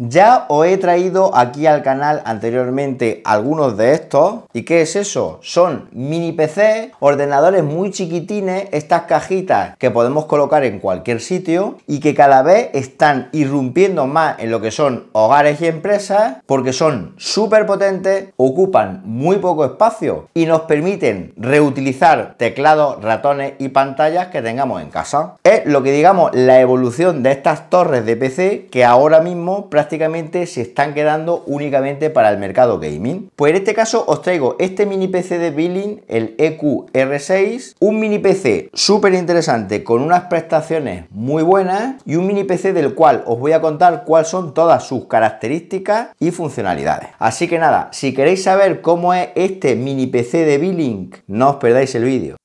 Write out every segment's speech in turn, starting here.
Ya os he traído aquí al canal anteriormente algunos de estos. ¿Y qué es eso? Son mini PC, ordenadores muy chiquitines, estas cajitas que podemos colocar en cualquier sitio y que cada vez están irrumpiendo más en lo que son hogares y empresas porque son súper potentes, ocupan muy poco espacio y nos permiten reutilizar teclados, ratones y pantallas que tengamos en casa. Es lo que digamos la evolución de estas torres de PC que ahora mismo prácticamente prácticamente se están quedando únicamente para el mercado gaming. Pues en este caso os traigo este mini PC de Billing, el EQR6, un mini PC súper interesante con unas prestaciones muy buenas y un mini PC del cual os voy a contar cuáles son todas sus características y funcionalidades. Así que nada, si queréis saber cómo es este mini PC de Billing, no os perdáis el vídeo.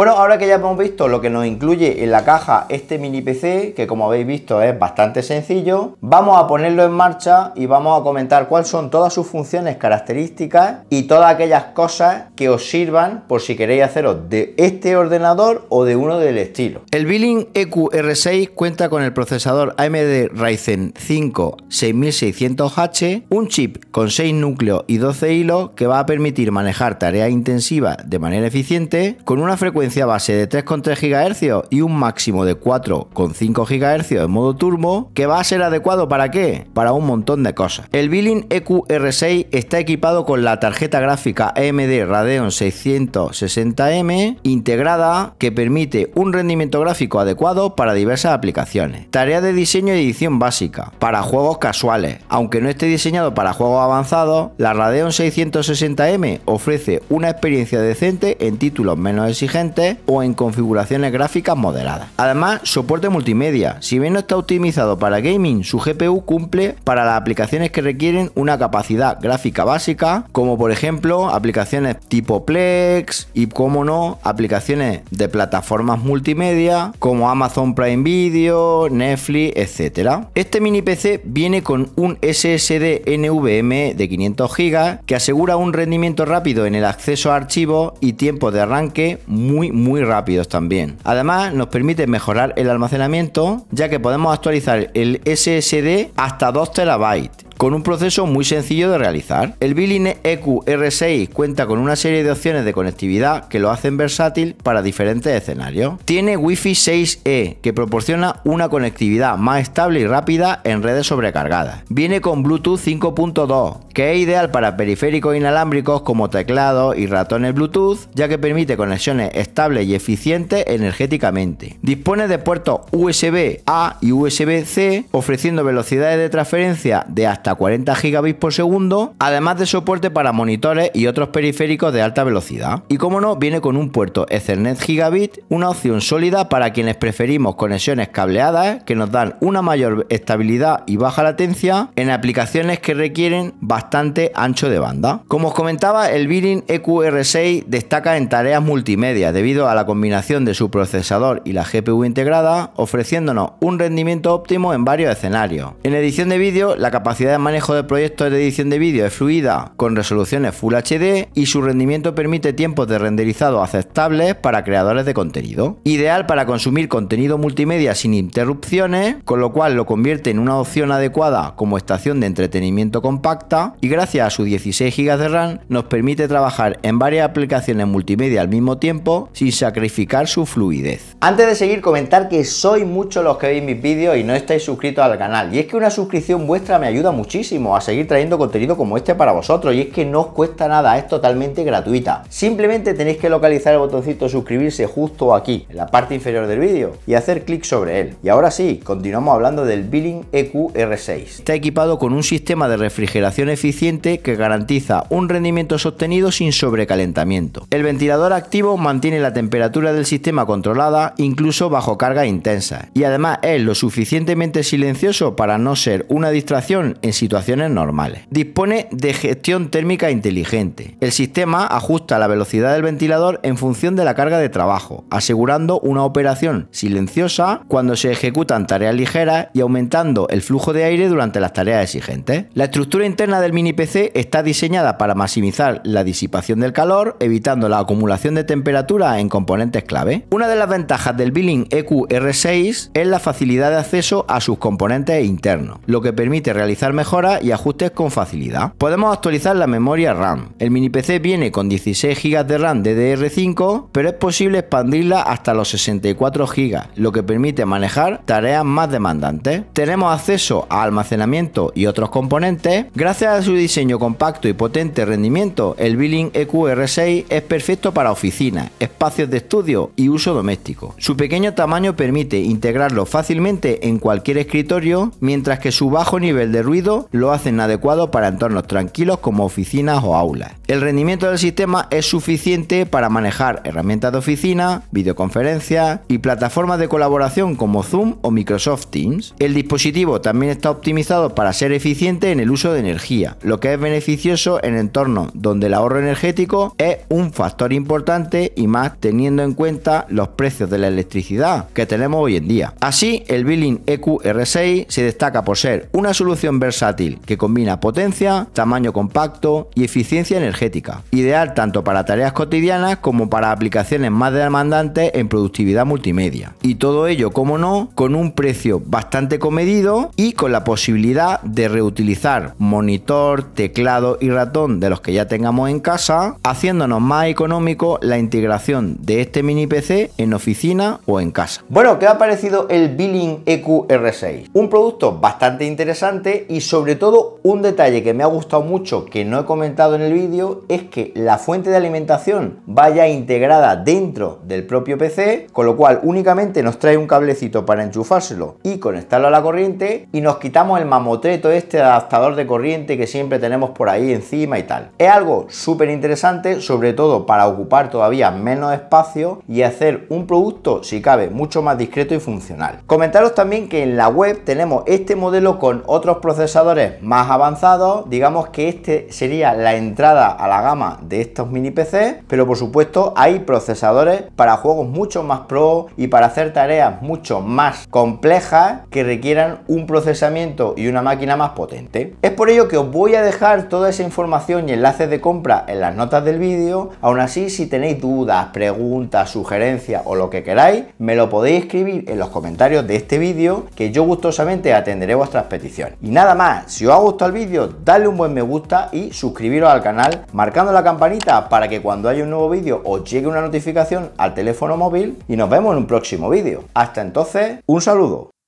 Bueno, ahora que ya hemos visto lo que nos incluye en la caja este mini PC, que como habéis visto es bastante sencillo, vamos a ponerlo en marcha y vamos a comentar cuáles son todas sus funciones, características y todas aquellas cosas que os sirvan por si queréis haceros de este ordenador o de uno del estilo. El Billing EQR6 cuenta con el procesador AMD Ryzen 5 6600H, un chip con 6 núcleos y 12 hilos que va a permitir manejar tareas intensivas de manera eficiente con una frecuencia base de 3,3 GHz y un máximo de 4,5 GHz en modo turbo, que va a ser adecuado para qué? Para un montón de cosas. El Billing EQR6 está equipado con la tarjeta gráfica AMD Radeon 660M integrada que permite un rendimiento gráfico adecuado para diversas aplicaciones. Tarea de diseño y edición básica para juegos casuales. Aunque no esté diseñado para juegos avanzados, la Radeon 660M ofrece una experiencia decente en títulos menos exigentes o en configuraciones gráficas moderadas. Además, soporte multimedia. Si bien no está optimizado para gaming, su GPU cumple para las aplicaciones que requieren una capacidad gráfica básica, como por ejemplo aplicaciones tipo Plex y, como no, aplicaciones de plataformas multimedia como Amazon Prime Video, Netflix, etc. Este mini PC viene con un SSD NVMe de 500 GB que asegura un rendimiento rápido en el acceso a archivos y tiempo de arranque muy muy rápidos también. Además nos permite mejorar el almacenamiento ya que podemos actualizar el SSD hasta 2 terabytes con un proceso muy sencillo de realizar. El eq r 6 cuenta con una serie de opciones de conectividad que lo hacen versátil para diferentes escenarios. Tiene Wi-Fi 6E que proporciona una conectividad más estable y rápida en redes sobrecargadas. Viene con Bluetooth 5.2 que es ideal para periféricos inalámbricos como teclados y ratones Bluetooth ya que permite conexiones estables y eficientes energéticamente. Dispone de puertos USB A y USB C ofreciendo velocidades de transferencia de hasta 40 gigabits por segundo, además de soporte para monitores y otros periféricos de alta velocidad. Y como no, viene con un puerto Ethernet Gigabit, una opción sólida para quienes preferimos conexiones cableadas que nos dan una mayor estabilidad y baja latencia en aplicaciones que requieren bastante ancho de banda. Como os comentaba, el Virin EQR6 destaca en tareas multimedia debido a la combinación de su procesador y la GPU integrada, ofreciéndonos un rendimiento óptimo en varios escenarios. En edición de vídeo, la capacidad de manejo de proyectos de edición de vídeo es fluida con resoluciones Full HD y su rendimiento permite tiempos de renderizado aceptables para creadores de contenido. Ideal para consumir contenido multimedia sin interrupciones, con lo cual lo convierte en una opción adecuada como estación de entretenimiento compacta y gracias a sus 16 GB de RAM nos permite trabajar en varias aplicaciones multimedia al mismo tiempo sin sacrificar su fluidez. Antes de seguir comentar que soy muchos los que veis mis vídeos y no estáis suscritos al canal y es que una suscripción vuestra me ayuda mucho a seguir trayendo contenido como este para vosotros y es que no os cuesta nada, es totalmente gratuita. Simplemente tenéis que localizar el botoncito suscribirse justo aquí, en la parte inferior del vídeo, y hacer clic sobre él. Y ahora sí, continuamos hablando del Billing EQR6. Está equipado con un sistema de refrigeración eficiente que garantiza un rendimiento sostenido sin sobrecalentamiento. El ventilador activo mantiene la temperatura del sistema controlada incluso bajo carga intensa y además es lo suficientemente silencioso para no ser una distracción situaciones normales. Dispone de gestión térmica inteligente. El sistema ajusta la velocidad del ventilador en función de la carga de trabajo, asegurando una operación silenciosa cuando se ejecutan tareas ligeras y aumentando el flujo de aire durante las tareas exigentes. La estructura interna del mini PC está diseñada para maximizar la disipación del calor, evitando la acumulación de temperatura en componentes clave. Una de las ventajas del Billing EQR6 es la facilidad de acceso a sus componentes internos, lo que permite realizar mejora y ajustes con facilidad. Podemos actualizar la memoria RAM. El mini PC viene con 16 GB de RAM DDR5, pero es posible expandirla hasta los 64 GB, lo que permite manejar tareas más demandantes. Tenemos acceso a almacenamiento y otros componentes. Gracias a su diseño compacto y potente rendimiento, el Billing EQR6 es perfecto para oficinas, espacios de estudio y uso doméstico. Su pequeño tamaño permite integrarlo fácilmente en cualquier escritorio, mientras que su bajo nivel de ruido lo hacen adecuado para entornos tranquilos como oficinas o aulas. El rendimiento del sistema es suficiente para manejar herramientas de oficina, videoconferencias y plataformas de colaboración como Zoom o Microsoft Teams. El dispositivo también está optimizado para ser eficiente en el uso de energía, lo que es beneficioso en entornos donde el ahorro energético es un factor importante y más teniendo en cuenta los precios de la electricidad que tenemos hoy en día. Así, el Billing EQR6 se destaca por ser una solución versátil que combina potencia, tamaño compacto y eficiencia energética, ideal tanto para tareas cotidianas como para aplicaciones más demandantes en productividad multimedia. Y todo ello, como no, con un precio bastante comedido y con la posibilidad de reutilizar monitor, teclado y ratón de los que ya tengamos en casa, haciéndonos más económico la integración de este mini PC en oficina o en casa. Bueno, ¿qué ha parecido el Billing EQR6? Un producto bastante interesante y sobre todo un detalle que me ha gustado mucho que no he comentado en el vídeo es que la fuente de alimentación vaya integrada dentro del propio PC, con lo cual únicamente nos trae un cablecito para enchufárselo y conectarlo a la corriente y nos quitamos el mamotreto este adaptador de corriente que siempre tenemos por ahí encima y tal. Es algo súper interesante, sobre todo para ocupar todavía menos espacio y hacer un producto, si cabe, mucho más discreto y funcional. Comentaros también que en la web tenemos este modelo con otros procesadores más avanzados, digamos que este sería la entrada a la gama de estos mini PC, pero por supuesto hay procesadores para juegos mucho más pro y para hacer tareas mucho más complejas que requieran un procesamiento y una máquina más potente. Es por ello que os voy a dejar toda esa información y enlaces de compra en las notas del vídeo, aún así si tenéis dudas, preguntas, sugerencias o lo que queráis, me lo podéis escribir en los comentarios de este vídeo que yo gustosamente atenderé vuestras peticiones. Y nada más, si os ha gustado el vídeo, dale un buen me gusta y suscribiros al canal marcando la campanita para que cuando haya un nuevo vídeo os llegue una notificación al teléfono móvil y nos vemos en un próximo vídeo. Hasta entonces, un saludo.